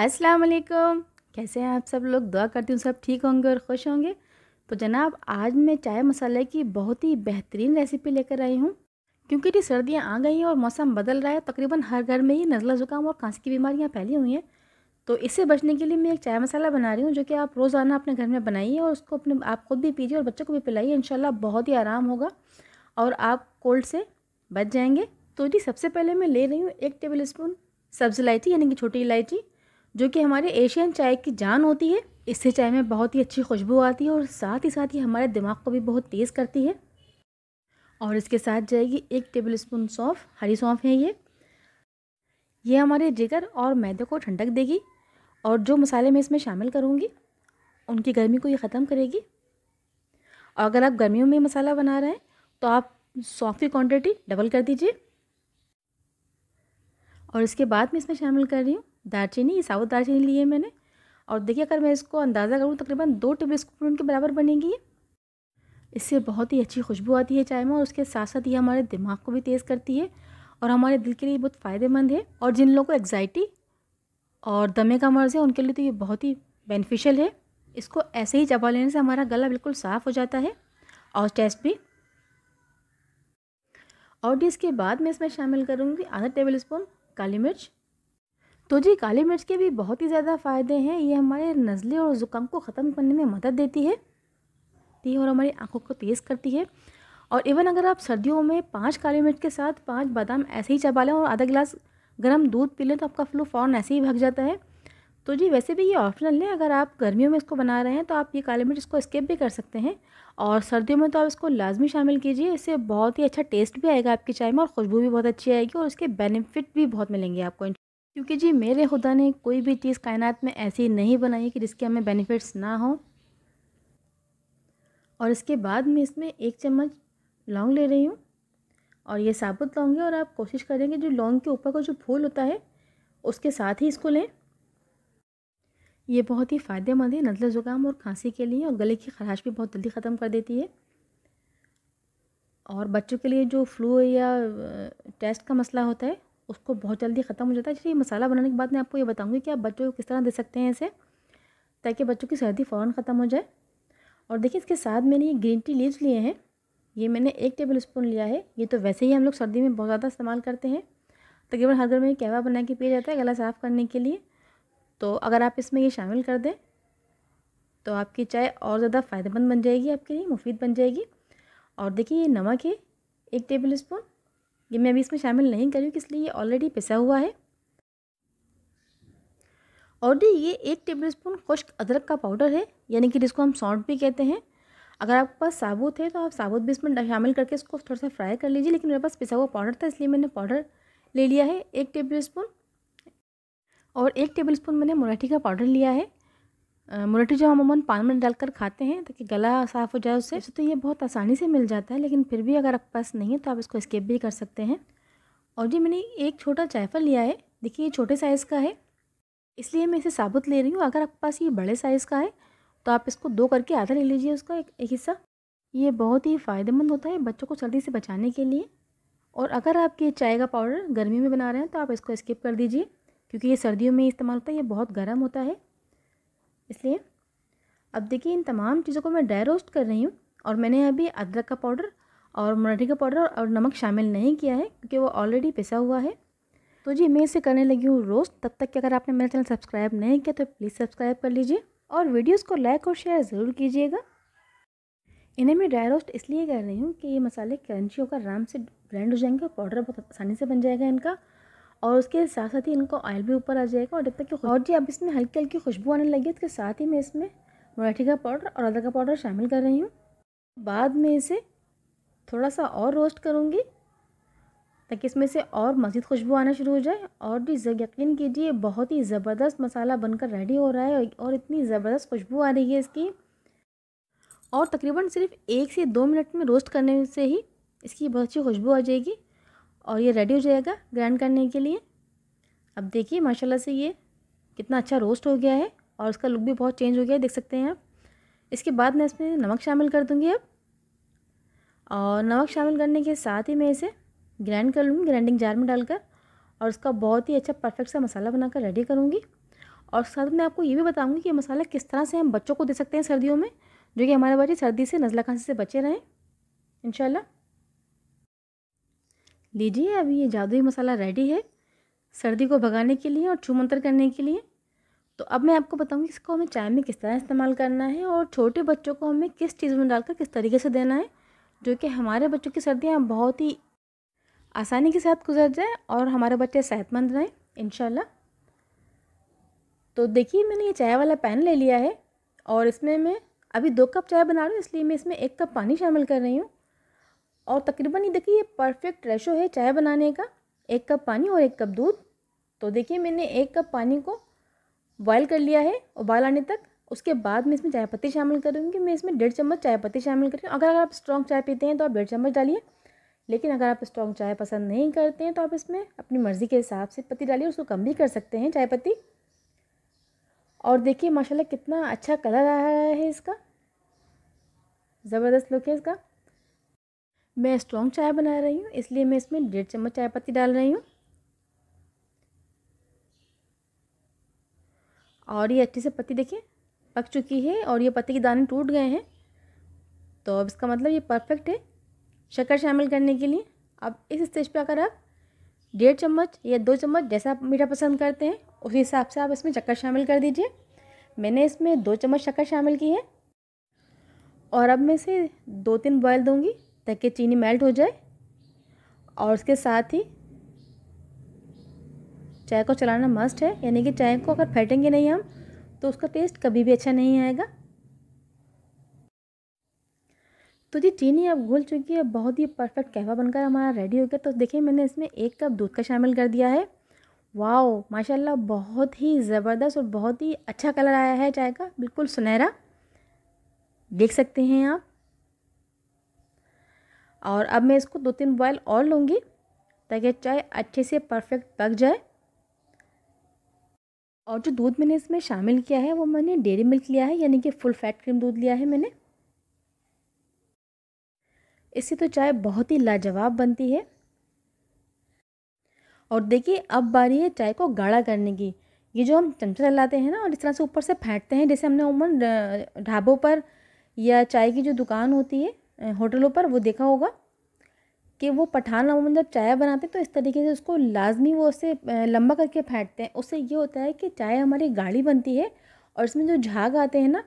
अस्सलाम वालेकुम कैसे हैं आप सब लोग दुआ करती हूँ सब ठीक होंगे और खुश होंगे तो जनाब आज मैं चाय मसाले की बहुत ही बेहतरीन रेसिपी लेकर आई हूँ क्योंकि ये सर्दियाँ आ गई हैं और मौसम बदल रहा है तकरीबन हर घर में ही नज़ला ज़ुकाम और खांसी की बीमारियाँ फैली हुई हैं तो इससे बचने के लिए मैं एक चाय मसाला बना रही हूँ जो कि आप रोज़ाना अपने घर में बनाइए और उसको अपने आप खुद भी पीजिए और बच्चों को भी पिलाइए इन बहुत ही आराम होगा और आप कोल्ड से बच जाएंगे तो जी सबसे पहले मैं ले रही हूँ एक टेबल स्पून सब्ज़ इलायची यानी कि छोटी इलायची जो कि हमारे एशियन चाय की जान होती है इससे चाय में बहुत ही अच्छी खुशबू आती है और साथ ही साथ ही हमारे दिमाग को भी बहुत तेज़ करती है और इसके साथ जाएगी एक टेबल स्पून सौंफ हरी सौंफ है ये ये हमारे जिगर और मैदे को ठंडक देगी और जो मसाले मैं इसमें शामिल करूँगी उनकी गर्मी को ये ख़त्म करेगी और अगर आप गर्मियों में मसाला बना रहे हैं तो आप सौंफ की क्वान्टिटी डबल कर दीजिए और इसके बाद मैं इसमें शामिल कर रही हूँ दालचीनी साबुत दालचीनी ली है मैंने और देखिए अगर मैं इसको अंदाज़ा करूँ तकरीबन दो टेबल स्पून के बराबर बनेगी ये इससे बहुत ही अच्छी खुशबू आती है चाय में और उसके साथ साथ ये हमारे दिमाग को भी तेज़ करती है और हमारे दिल के लिए बहुत फ़ायदेमंद है और जिन लोगों को एग्जाइटी और दमे का मर्ज़ है उनके लिए तो ये बहुत ही बेनिफिशियल है इसको ऐसे ही चबा लेने से हमारा गला बिल्कुल साफ़ हो जाता है और टेस्ट भी और इसके बाद मैं इसमें शामिल करूँगी आधा टेबल स्पून काली मिर्च तो जी काली मिर्च के भी बहुत ही ज़्यादा फ़ायदे हैं ये हमारे नज़ले और ज़ुकाम को ख़त्म करने में मदद देती है ती और हमारी आँखों को तेज़ करती है और इवन अगर आप सर्दियों में पाँच काली मिर्च के साथ पाँच बादाम ऐसे ही चबा लें और आधा गिलास गर्म दूध पी लें तो आपका फ्लू फ़ौरन ऐसे ही भाग जाता है तो जी वैसे भी ये ऑप्शनल है अगर आप गर्मियों में इसको बना रहे हैं तो आप ये काली मिर्च इसको स्किप भी कर सकते हैं और सर्दियों में तो आप इसको लाजमी शामिल कीजिए इससे बहुत ही अच्छा टेस्ट भी आएगा आपकी चाय में और खुशबू भी बहुत अच्छी आएगी और उसके बेनिफिट भी बहुत मिलेंगे आपको क्योंकि जी मेरे खुदा ने कोई भी चीज़ कायनात में ऐसी नहीं बनाई कि जिसके हमें बेनिफिट्स ना हो और इसके बाद मैं इसमें एक चम्मच लौंग ले रही हूँ और ये साबुत लौंग है और आप कोशिश करेंगे जो लौंग के ऊपर का जो फूल होता है उसके साथ ही इसको लें ये बहुत ही फ़ायदेमंद है नज़ल ज़ुकाम और खांसी के लिए और गले की खराश भी बहुत जल्दी ख़त्म कर देती है और बच्चों के लिए जो फ्लू या टेस्ट का मसला होता है उसको बहुत जल्दी ख़त्म हो जाता है इसलिए मसाला बनाने के बाद मैं आपको ये बताऊँगी कि आप बच्चों को किस तरह दे सकते हैं इसे ताकि बच्चों की सर्दी फ़ौर ख़त्म हो जाए और देखिए इसके साथ मैंने ये ग्रीन टी लीव्स लिए हैं ये मैंने एक टेबल स्पून लिया है ये तो वैसे ही हम लोग सर्दी में बहुत ज़्यादा इस्तेमाल करते हैं तकरीबन हर घर में कहवा बना के पिया जाता है गला साफ़ करने के लिए तो अगर आप इसमें ये शामिल कर दें तो आपकी चाय और ज़्यादा फ़ायदेमंद बन जाएगी आपके लिए मुफीद बन जाएगी और देखिए ये नमक है एक टेबल स्पून ये मैं अभी इसमें शामिल नहीं करी रही इसलिए ये ऑलरेडी पिसा हुआ है और जी ये एक टेबल स्पून खुश्क अदरक का पाउडर है यानी कि जिसको हम सौंठ भी कहते हैं अगर आपके पास साबुत है तो आप साबुत भी इसमें शामिल करके इसको थोड़ा सा फ्राई कर लीजिए लेकिन मेरे पास पिसा हुआ पाउडर था इसलिए मैंने पाउडर ले लिया है एक टेबल स्पून और एक टेबल स्पून मैंने मराठी का पाउडर लिया है मुरठी जो हम अमूमन पान में डालकर खाते हैं ताकि गला साफ़ हो जाए उससे तो ये बहुत आसानी से मिल जाता है लेकिन फिर भी अगर आपके पास नहीं है तो आप इसको स्केप भी कर सकते हैं और जी मैंने एक छोटा चायफल लिया है देखिए ये छोटे साइज़ का है इसलिए मैं इसे साबुत ले रही हूँ अगर आपके पास ये बड़े साइज़ का है तो आप इसको दो करके आधा ले लीजिए उसका एक, एक हिस्सा ये बहुत ही फ़ायदेमंद होता है बच्चों को सर्दी से बचाने के लिए और अगर आप ये चाय का पाउडर गर्मी में बना रहे हैं तो आप इसको स्किप कर दीजिए क्योंकि ये सर्दियों में इस्तेमाल होता है ये बहुत गर्म होता है इसलिए अब देखिए इन तमाम चीज़ों को मैं ड्राई रोस्ट कर रही हूँ और मैंने अभी अदरक का पाउडर और मराठी का पाउडर और नमक शामिल नहीं किया है क्योंकि वो ऑलरेडी पिसा हुआ है तो जी मैं इसे करने लगी हूँ रोस्ट तब तक कि अगर आपने मेरा चैनल सब्सक्राइब नहीं किया तो प्लीज़ सब्सक्राइब कर लीजिए और वीडियोज़ को लाइक और शेयर ज़रूर कीजिएगा इन्हें मैं ड्राई रोस्ट इसलिए कर रही हूँ कि ये मसाले क्रंची होकर आराम से ब्लेंड हो जाएंगे और पाउडर बहुत आसानी से बन जाएगा इनका और उसके साथ साथ ही इनको ऑयल भी ऊपर आ जाएगा और जब तक कि और जी अब इसमें हल्की हल्की खुशबू आने लगी उसके तो साथ ही मैं इसमें मराठी का पाउडर और अदरक का पाउडर शामिल कर रही हूँ बाद में इसे थोड़ा सा और रोस्ट करूँगी ताकि इसमें से और मज़ीद खुशबू आना शुरू हो जाए और भी यकीन कीजिए बहुत ही ज़बरदस्त मसाला बनकर रेडी हो रहा है और इतनी ज़बरदस्त खुशबू आ रही है इसकी और तकरीबन सिर्फ एक से दो मिनट में रोस्ट करने से ही इसकी बहुत अच्छी खुशबू आ जाएगी और ये रेडी हो जाएगा ग्राइंड करने के लिए अब देखिए माशाल्लाह से ये कितना अच्छा रोस्ट हो गया है और उसका लुक भी बहुत चेंज हो गया है देख सकते हैं आप इसके बाद मैं इसमें नमक शामिल कर दूँगी अब और नमक शामिल करने के साथ ही मैं इसे ग्राइंड कर लूँगी ग्राइंडिंग जार में डालकर और उसका बहुत ही अच्छा परफेक्ट सा मसाला बनाकर रेडी करूँगी और साथ में आपको ये भी बताऊँगी कि मसाला किस तरह से हम बच्चों को दे सकते हैं सर्दियों में जो कि हमारे बच्चे सर्दी से नज़ला खांसी से बचे रहें इनशाला लीजिए अभी ये जादुई मसाला रेडी है सर्दी को भगाने के लिए और छूमंतर करने के लिए तो अब मैं आपको बताऊंगी इसको हमें चाय में किस तरह इस्तेमाल करना है और छोटे बच्चों को हमें किस चीज़ में डालकर किस तरीके से देना है जो कि हमारे बच्चों की सर्दियाँ बहुत ही आसानी के साथ गुजर जाए और हमारे बच्चे सेहतमंद रहें इन तो देखिए मैंने ये चाय वाला पैन ले लिया है और इसमें मैं अभी दो कप चाय बना रही हूँ इसलिए मैं इसमें एक कप पानी शामिल कर रही हूँ और तकरीबन ये देखिए ये परफेक्ट रेशो है चाय बनाने का एक कप पानी और एक कप दूध तो देखिए मैंने एक कप पानी को बॉयल कर लिया है उबाल आने तक उसके बाद मैं इसमें चाय पत्ती शामिल करूँगी मैं इसमें डेढ़ चम्मच चाय पत्ती शामिल करी अगर अगर आप स्ट्रॉन्ग चाय पीते हैं तो आप डेढ़ चम्मच डालिए लेकिन अगर आप स्ट्रॉन्ग चाय पसंद नहीं करते हैं तो आप इसमें अपनी मर्ज़ी के हिसाब से पत्ती डालिए उसको कम भी कर सकते हैं चाय पत्ती और देखिए माशाल्लाह कितना अच्छा कलर आ रहा है इसका ज़बरदस्त लुक है इसका मैं स्ट्रॉन्ग चाय बना रही हूँ इसलिए मैं इसमें डेढ़ चम्मच चाय पत्ती डाल रही हूँ और ये अच्छे से पत्ती देखिए पक चुकी है और ये पत्ती के दाने टूट गए हैं तो अब इसका मतलब ये परफेक्ट है शक्कर शामिल करने के लिए अब इस स्टेज पे अगर आप डेढ़ चम्मच या दो चम्मच जैसा आप मीठा पसंद करते हैं उस हिसाब से आप इसमें शक्कर शामिल कर दीजिए मैंने इसमें दो चम्मच शक्कर शामिल की है और अब मैं इसे दो तीन बॉयल दूँगी ताकि चीनी मेल्ट हो जाए और उसके साथ ही चाय को चलाना मस्ट है यानी कि चाय को अगर फेंटेंगे नहीं हम तो उसका टेस्ट कभी भी अच्छा नहीं आएगा तो जी चीनी अब घुल चुकी है बहुत ही परफेक्ट कहवा बनकर हमारा रेडी हो गया तो देखिए मैंने इसमें एक कप दूध का शामिल कर दिया है वाओ माशाल्लाह बहुत ही ज़बरदस्त और बहुत ही अच्छा कलर आया है चाय का बिल्कुल सुनहरा देख सकते हैं आप और अब मैं इसको दो तीन बॉयल और लूँगी ताकि चाय अच्छे से परफेक्ट पक जाए और जो दूध मैंने इसमें शामिल किया है वो मैंने डेरी मिल्क लिया है यानी कि फुल फैट क्रीम दूध लिया है मैंने इससे तो चाय बहुत ही लाजवाब बनती है और देखिए अब बारी है चाय को गाढ़ा करने की ये जो हम चमचा चलाते हैं ना और इस तरह से ऊपर से फेंटते हैं जैसे हमने उमन ढाबों पर या चाय की जो दुकान होती है होटलों पर वो देखा होगा कि वो पठान अमूमन जब चाय बनाते हैं तो इस तरीके से उसको लाजमी वो उसे लंबा करके फेंटते हैं उससे ये होता है कि चाय हमारी गाढ़ी बनती है और इसमें जो झाग आते हैं ना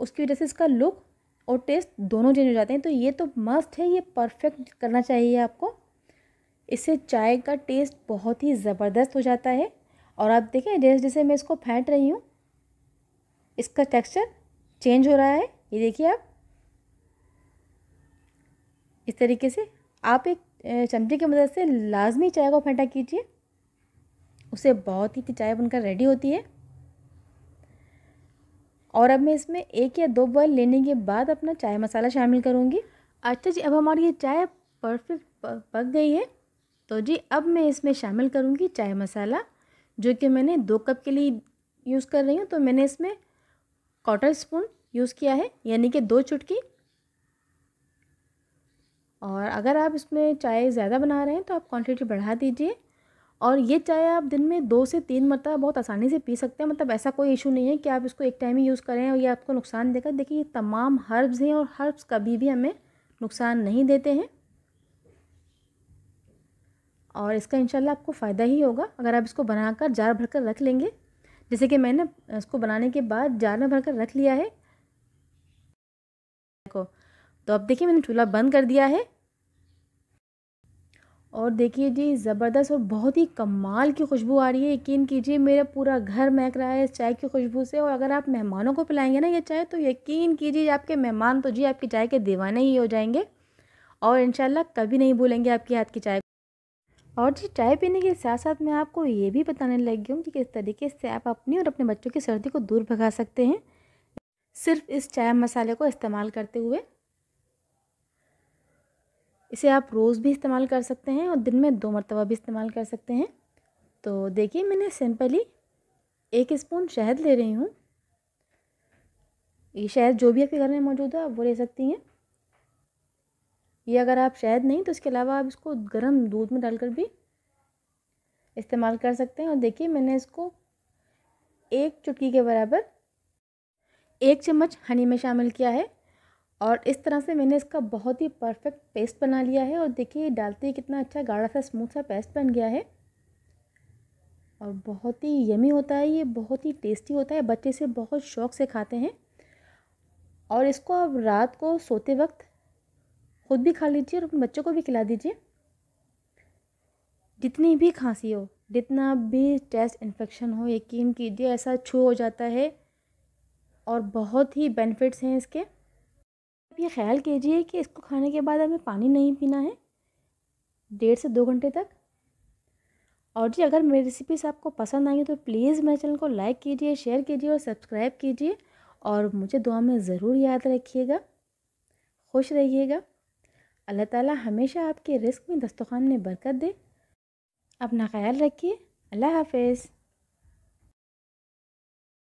उसकी वजह से इसका लुक और टेस्ट दोनों चेंज हो जाते हैं तो ये तो मस्ट है ये परफेक्ट करना चाहिए आपको इससे चाय का टेस्ट बहुत ही ज़बरदस्त हो जाता है और आप देखें जैसे जैसे मैं इसको फेंट रही हूँ इसका टेक्स्चर चेंज हो रहा है ये देखिए आप इस तरीके से आप एक चमचे की मदद से लाजमी चाय को फेंटा कीजिए उसे बहुत ही चाय बनकर रेडी होती है और अब मैं इसमें एक या दो बॉयल लेने के बाद अपना चाय मसाला शामिल करूँगी अच्छा जी अब हमारी ये चाय परफेक्ट पक गई है तो जी अब मैं इसमें शामिल करूँगी चाय मसाला जो कि मैंने दो कप के लिए यूज़ कर रही हूँ तो मैंने इसमें क्वार्टर स्पून यूज़ किया है यानी कि दो चुटकी और अगर आप इसमें चाय ज़्यादा बना रहे हैं तो आप क्वांटिटी बढ़ा दीजिए और ये चाय आप दिन में दो से तीन मरतबा बहुत आसानी से पी सकते हैं मतलब ऐसा कोई इशू नहीं है कि आप इसको एक टाइम ही यूज़ करें और ये आपको नुकसान देगा देखिए ये तमाम हर्ब्स हैं और हर्ब्स कभी भी हमें नुकसान नहीं देते हैं और इसका इंशाल्लाह आपको फ़ायदा ही होगा अगर आप इसको बनाकर जार भर कर रख लेंगे जैसे कि मैंने इसको बनाने के बाद जार में भर कर रख लिया है तो अब देखिए मैंने चूल्हा बंद कर दिया है और देखिए जी ज़बरदस्त और बहुत ही कमाल की खुशबू आ रही है यकीन कीजिए मेरा पूरा घर महक रहा है इस चाय की खुशबू से और अगर आप मेहमानों को पिलाएंगे ना ये चाय तो यकीन कीजिए आपके मेहमान तो जी आपकी चाय के दीवाने ही हो जाएंगे और इन कभी नहीं भूलेंगे आपके हाथ की चाय और जी चाय पीने के साथ साथ मैं आपको ये भी बताने लगी हूँ कि किस तरीके से आप अपनी और अपने बच्चों की सर्दी को दूर भगा सकते हैं सिर्फ इस चाय मसाले को इस्तेमाल करते हुए इसे आप रोज़ भी इस्तेमाल कर सकते हैं और दिन में दो मरतबा भी इस्तेमाल कर सकते हैं तो देखिए मैंने सिंपली एक स्पून शहद ले रही हूँ ये शहद जो भी आपके घर में मौजूद है आप वो ले सकती हैं ये अगर आप शहद नहीं तो इसके अलावा आप इसको गर्म दूध में डालकर भी इस्तेमाल कर सकते हैं और देखिए मैंने इसको एक चुटकी के बराबर एक चम्मच हनी में शामिल किया है और इस तरह से मैंने इसका बहुत ही परफेक्ट पेस्ट बना लिया है और देखिए डालते ही कितना अच्छा गाढ़ा सा स्मूथ सा पेस्ट बन गया है और बहुत ही यमी होता है ये बहुत ही टेस्टी होता है बच्चे से बहुत शौक से खाते हैं और इसको आप रात को सोते वक्त खुद भी खा लीजिए और अपने बच्चों को भी खिला दीजिए जितनी भी खांसी हो जितना भी टेस्ट इन्फेक्शन हो यकीन कीजिए ऐसा छू हो जाता है और बहुत ही बेनिफिट्स हैं इसके आप ये ख्याल कीजिए कि इसको खाने के बाद हमें पानी नहीं पीना है डेढ़ से दो घंटे तक और जी अगर मेरी रेसिपीज़ आपको पसंद आई तो प्लीज़ मेरे चैनल को लाइक कीजिए शेयर कीजिए और सब्सक्राइब कीजिए और मुझे दुआ में ज़रूर याद रखिएगा खुश रहिएगा अल्लाह ताला हमेशा आपके रिस्क में दस्तखान में बरकत दे अपना ख्याल रखिए अल्लाह हाफिज़